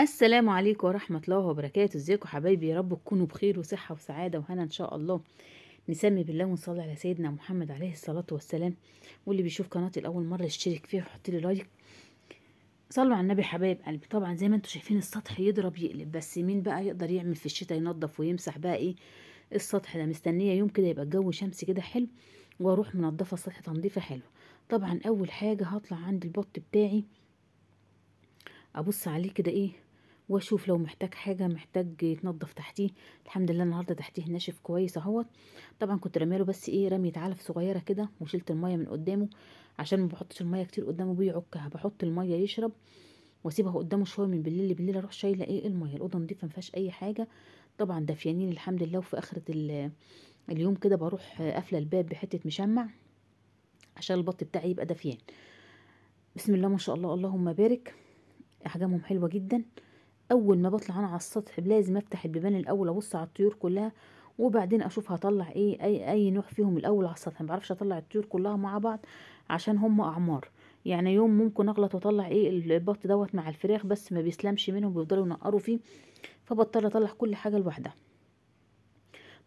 السلام عليكم ورحمة الله وبركاته ازيكم حبايبي يا رب تكونوا بخير وصحة وسعادة وهنا ان شاء الله نسمي بالله ونصلي على سيدنا محمد عليه الصلاة والسلام واللي بيشوف قناتي لأول مرة يشترك فيها وحط لي لايك صلوا على النبي حبايب قلبي طبعا زي ما انتم شايفين السطح يضرب يقلب بس مين بقى يقدر يعمل في الشتاء ينظف ويمسح بقى ايه السطح ده مستنيه يوم كده يبقى الجو شمسي كده حلو واروح منضفه السطح تنظيفه حلوه طبعا اول حاجه هطلع عند البط بتاعي ابص عليه كده ايه واشوف لو محتاج حاجه محتاج يتنضف تحتيه الحمد لله النهارده تحتيه ناشف كويس اهوت طبعا كنت راميه بس ايه رميه علف صغيره كده وشلت الميه من قدامه عشان ما بحطش الميه كتير قدامه بيعكها بحط الميه يشرب واسيبها قدامه شويه من بالليل بالليل اروح شايله ايه الميه الاوضه نضيفه ما اي حاجه طبعا دافيانين الحمد لله وفي اخره اليوم كده بروح قافله الباب بحته مشمع عشان البط بتاعي يبقى دافيان بسم الله ما شاء الله اللهم بارك احجامهم حلوه جدا اول ما بطلع انا على السطح لازم افتح البيبان الاول ابص على الطيور كلها وبعدين اشوف هطلع ايه اي اي نوع فيهم الاول على السطح مبعرفش اطلع الطيور كلها مع بعض عشان هم اعمار يعني يوم ممكن اغلط واطلع ايه البط دوت مع الفراخ بس ما بيسلمش منهم بيفضلوا ينقروا فيه فبضطر اطلع كل حاجه لوحدها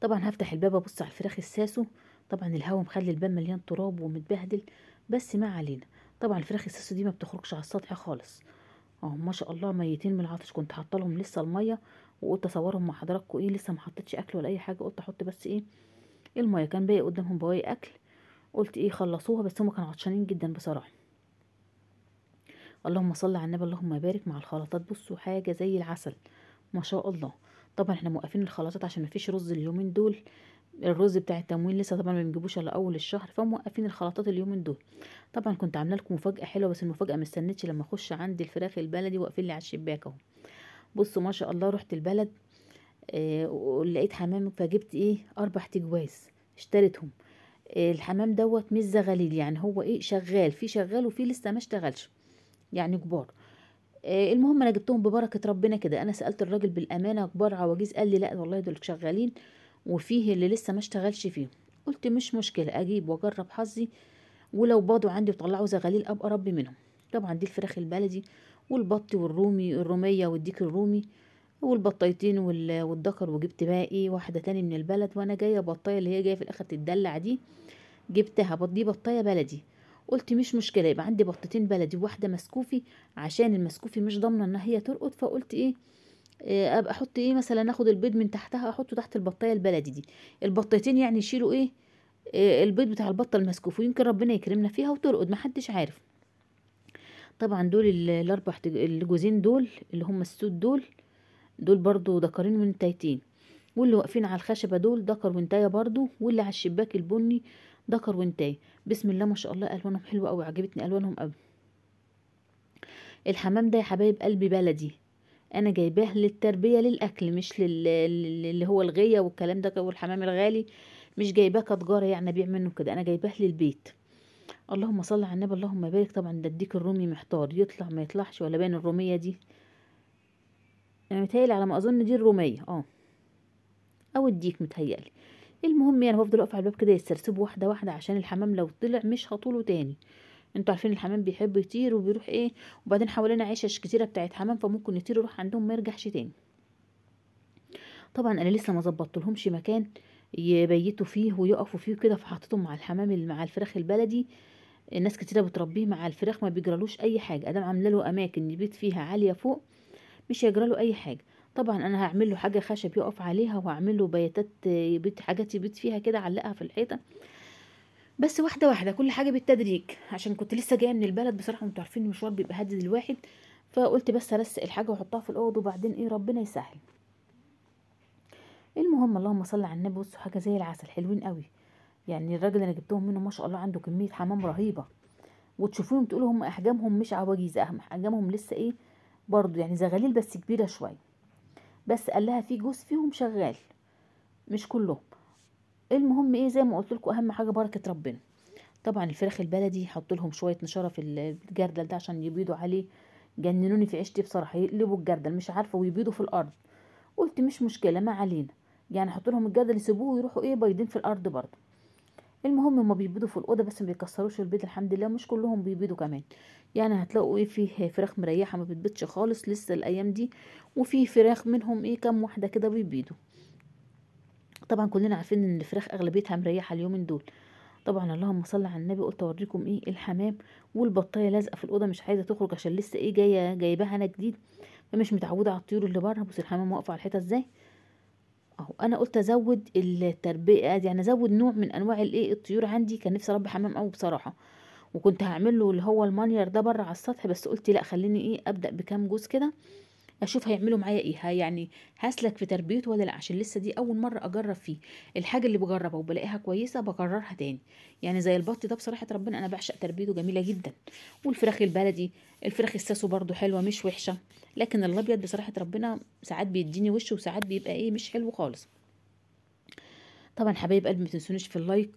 طبعا هفتح الباب ابص على الفراخ الساسو طبعا الهوا مخلي الباب مليان تراب ومتبهدل بس ما علينا طبعا الفراخ الساسو دي ما بتخرجش على السطح خالص اهو ما شاء الله ميتين من العطش كنت حاطه لهم لسه الميه وقلت اصورهم مع حضراتكم ايه لسه ما حطيتش اكل ولا اي حاجه قلت احط بس ايه الميه كان باقي قدامهم بواقي اكل قلت ايه خلصوها بس هما كانوا عطشانين جدا بصراحه اللهم صل على النبي اللهم بارك مع الخلطات بصوا حاجه زي العسل ما شاء الله طبعا احنا موقفين الخلطات عشان مفيش رز اليومين دول الرز بتاع التموين لسه طبعا ما بنجيبوش الا اول الشهر فموقفين الخلطات اليومين دول طبعا كنت عامله لكم مفاجاه حلوه بس المفاجاه ما استنتش لما اخش عند الفراخ البلدي واقفين لي على الشباك اهو بصوا ما شاء الله رحت البلد آه ولقيت حمام فجبت ايه اربع تجواز اشتريتهم آه الحمام دوت مش زغليل يعني هو ايه شغال في شغال وفي لسه ما اشتغلش يعني كبار آه المهم انا جبتهم ببركه ربنا كده انا سالت الراجل بالامانه كبار عواجيز قال لي لا والله دول شغالين وفيه اللي لسه ما اشتغلش فيه قلت مش مشكلة أجيب وأجرب حظي ولو باضوا عندي وطلعوا زغاليل أبقى ربي منهم طبعا دي الفراخ البلدي والبط والرومي الرومية والديك الرومي والبطايتين والدكر وجبت ايه واحدة تاني من البلد وأنا جاية بطاية اللي هي جاية في الآخر تتدلع دي جبتها دي بطاية بلدي قلت مش مشكلة يبقى عندي بطتين بلدي وواحدة مسكوفي عشان المسكوفي مش ضامنة إن هي ترقد فقلت إيه آه، ابقى احط ايه مثلا اخد البيض من تحتها احطه تحت البطايه البلدي دي البطايتين يعني يشيلوا ايه آه، البيض بتاع البطه المسكوف ويمكن ربنا يكرمنا فيها وترقد محدش عارف طبعا دول الاربع الجوزين دول اللي هم السود دول دول برضو ذكرين ومنتايتين واللي واقفين على الخشبه دول ذكر وانتايه برضو واللي على الشباك البني ذكر وانتايه بسم الله ما شاء الله الوانهم حلوه قوي عجبتني الوانهم قوي الحمام ده يا حبايب قلبي بلدي انا جايباه للتربيه للاكل مش لل... اللي هو الغيه والكلام ده والحمام الغالي مش جايباه كتجاره يعني ابيع منه كده انا جايباه للبيت اللهم صل على النبي اللهم بارك طبعا ده الديك الرومي محتار يطلع ما يطلعش ولا باين الروميه دي انا متهيألي على ما اظن دي الروميه اه او الديك متهيألي المهم يعني هفضل اقف على الباب كده يتسرسبوا واحده واحده عشان الحمام لو طلع مش هطوله تاني انتوا عارفين الحمام بيحب يطير وبيروح ايه وبعدين حوالينا عشش كتيره بتاعت حمام فممكن يطير يروح عندهم ما يرجعش تاني طبعا انا لسه ما ظبطتلهمش مكان يبيتوا فيه ويقفوا فيه كده فحطيتهم مع الحمام مع الفراخ البلدي الناس كتيره بتربيه مع الفراخ ما بيجرالوش اي حاجه ادام عامله له اماكن يبيت فيها عاليه فوق مش هيجراله اي حاجه طبعا انا هعمل له حاجه خشب يقف عليها وهعمل له بيتات آه، بيت حاجات يبيت فيها كده علقها في الحيطه بس واحده واحده كل حاجه بالتدريج عشان كنت لسه جايه من البلد بصراحه انتوا عارفين المشوار بيبقى هدد الواحد فقلت بس ارسق الحاجه واحطها في الاوض وبعدين ايه ربنا يسهل المهم اللهم صل على النبي بصوا حاجه زي العسل حلوين قوي يعني الراجل اللي انا جبتهم منه ما شاء الله عنده كميه حمام رهيبه وتشوفوهم تقولوا هم احجامهم مش عواجيز اهم احجامهم لسه ايه برضو يعني زغاليل بس كبيره شويه بس قال لها في جوز فيهم شغال مش كلهم المهم ايه زي ما قلت لكم اهم حاجه بركه ربنا طبعا الفراخ البلدي حط لهم شويه نشاره في الجردل ده عشان يبيضوا عليه جننوني في عيشتي بصراحه يقلبوا الجردل مش عارفه ويبيضوا في الارض قلت مش مشكله ما علينا يعني حط لهم الجردل يسيبوه ويروحوا ايه بيضين في الارض برضه المهم ما بيبيضوا في الاوضه بس ما بيكسروش البيض الحمد لله مش كلهم بيبيضوا كمان يعني هتلاقوا ايه فيه فراخ مريحه ما بتبيضش خالص لسه الايام دي وفي فراخ منهم ايه كام واحده كده بيبيضوا طبعا كلنا عارفين ان الفراخ اغلبيتها مريحه اليومين دول طبعا اللهم صل على النبي قلت اوريكم ايه الحمام والبطايه لازقه في الاوضه مش عايزه تخرج عشان لسه ايه جايه جايباها انا جديد فمش متعوده على الطيور اللي بره بصي الحمام واقفه على الحيطه ازاي اهو انا قلت ازود التربيه يعني ازود نوع من انواع الايه الطيور عندي كان نفسي اربي حمام قوي بصراحه وكنت هعمله اللي هو المانير ده بره على السطح بس قلت لا خليني ايه ابدا بكام جوز كده اشوف هيعملوا معايا ايه يعني هسلك في تربيته ولا لا عشان لسه دي اول مره اجرب فيه الحاجه اللي بجربها وبلاقيها كويسه بكررها تاني يعني زي البط ده بصراحه ربنا انا بعشق تربيته جميله جدا والفراخ البلدي الفراخ الساسو برده حلوه مش وحشه لكن الابيض بصراحه ربنا ساعات بيديني وش وساعات بيبقى ايه مش حلو خالص طبعا حبايب قلبي ما تنسونيش في اللايك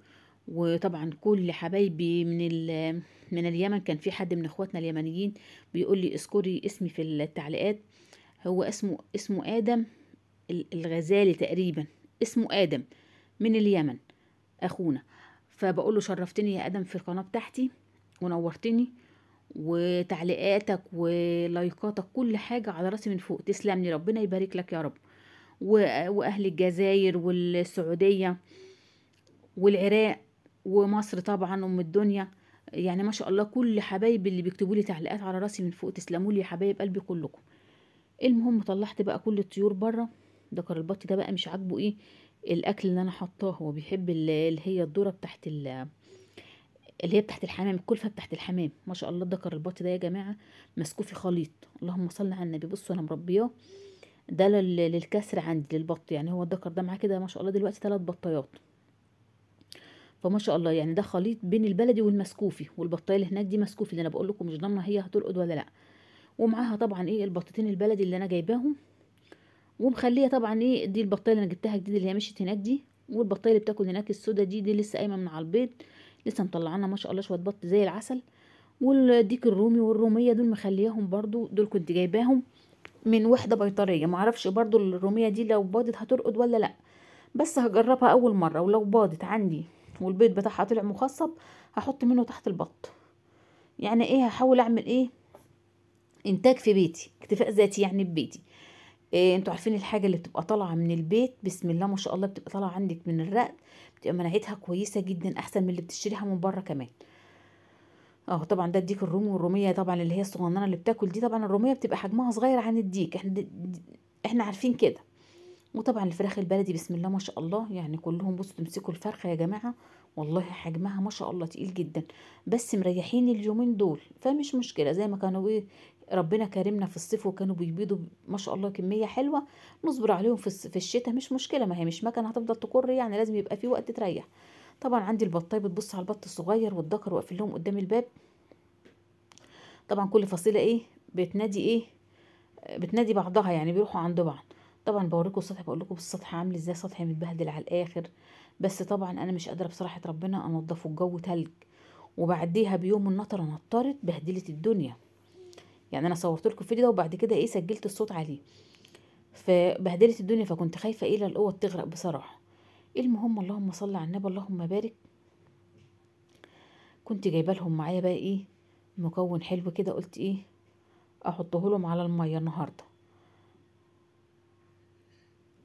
وطبعا كل حبايبي من من اليمن كان في حد من اخواتنا اليمنيين بيقول لي اذكري اسمي في التعليقات هو اسمه اسمه ادم الغزالي تقريبا اسمه ادم من اليمن اخونا فبقول له شرفتني يا ادم في القناه بتاعتي ونورتني وتعليقاتك ولايكاتك كل حاجه على راسي من فوق تسلمني ربنا يبارك لك يا رب واهل الجزائر والسعوديه والعراق ومصر طبعا ام الدنيا يعني ما شاء الله كل حبايبي اللي بيكتبوا لي تعليقات على راسي من فوق تسلموا لي يا حبايب قلبي كلكم المهم طلعت بقى كل الطيور بره دكر البط ده بقى مش عاجبه ايه الاكل اللي انا حطاه هو بيحب اللي هي الدوره بتاعت اللي هي بتاعت الحمام الكلفه بتاعت الحمام ما شاء الله ده البط ده يا جماعه مسكوه في خليط اللهم صل على النبي بصوا انا مربياه ده للكسر عندي للبط يعني هو الذكر ده معاه كده ما شاء الله دلوقتي ثلاث بطيات فما شاء الله يعني ده خليط بين البلدي والمسكوفي والبطايه اللي هناك دي مسكوفي اللي انا بقول لكم مش ضامنه هي هترقد ولا لا ومعاها طبعا ايه البطتين البلدي اللي انا جايباهم ومخليه طبعا ايه دي البطايه اللي انا جبتها جديد اللي هي مشيت هناك دي والبطايه اللي بتاكل هناك السودا دي دي لسه قايمه من على البيض لسه مطلعانا ما شاء الله شويه بط زي العسل والديك الرومي والروميه دول مخلياهم برضو دول كنت جايباهم من وحده بيطريه معرفش برضو الروميه دي لو باضت هترقد ولا لا بس هجربها اول مره ولو باضت عندي والبيض بتاعها طلع مخصب هحط منه تحت البط يعني ايه هحاول اعمل ايه انتاج في بيتي اكتفاء ذاتي يعني ببيتي إيه انتوا عارفين الحاجة اللي بتبقى طالعة من البيت بسم الله ما شاء الله بتبقى طالعة عندك من الرقد بتبقى مناعتها كويسة جدا احسن من اللي بتشتريها من بره كمان اه طبعا ده الديك الرومي والرومية طبعا اللي هي الصغننة اللي بتاكل دي طبعا الرومية بتبقى حجمها صغير عن الديك احنا احنا عارفين كده وطبعا الفراخ البلدي بسم الله ما شاء الله يعني كلهم بصوا تمسكوا الفرخه يا جماعه والله حجمها ما شاء الله تقيل جدا بس مريحين اليومين دول فمش مشكله زي ما كانوا ايه ربنا كرمنا في الصيف وكانوا بيبيضوا ما شاء الله كميه حلوه نصبر عليهم في الشتاء مش مشكله ما هي مش مكنه هتفضل تقر يعني لازم يبقى في وقت تريح طبعا عندي البطايه بتبص على البط الصغير والذكر واقفل لهم قدام الباب طبعا كل فصيله ايه بتنادي ايه بتنادي بعضها يعني بيروحوا عند بعض طبعا بوريكم السطح بقول لكم السطح عامل ازاي سطح متبهدل على الاخر بس طبعا انا مش قادره بصراحه ربنا انضفه الجو تلج وبعديها بيوم النطره نطرت بهدلت الدنيا يعني انا صورت لكم الفيديو ده وبعد كده ايه سجلت الصوت عليه فبهدلت الدنيا فكنت خايفه ايه الاوض تغرق بصراحه المهم اللهم صل على النبي اللهم بارك كنت جايبه لهم معايا بقى ايه مكون حلو كده قلت ايه احطه لهم على الميه النهارده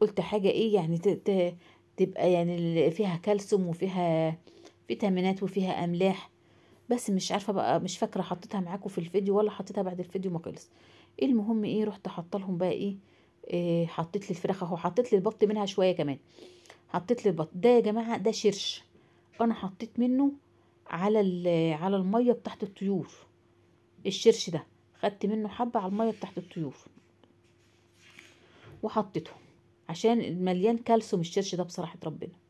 قلت حاجة ايه يعني تبقى يعني فيها كالسيوم وفيها فيتامينات وفيها املاح بس مش عارفة بقى مش فاكرة حطيتها معاكم في الفيديو ولا حطيتها بعد الفيديو ما خلص المهم ايه رحت حاطه لهم بقى ايه, إيه حطيت لي الفراخ اهو حطيت لي البط منها شويه كمان حطيت لي البط ده يا جماعه ده شرش انا حطيت منه على على الميه بتاعت الطيور الشرش ده خدت منه حبه على الميه بتاعت الطيور وحطيته عشان مليان كالسيوم الشرش ده بصراحة ربنا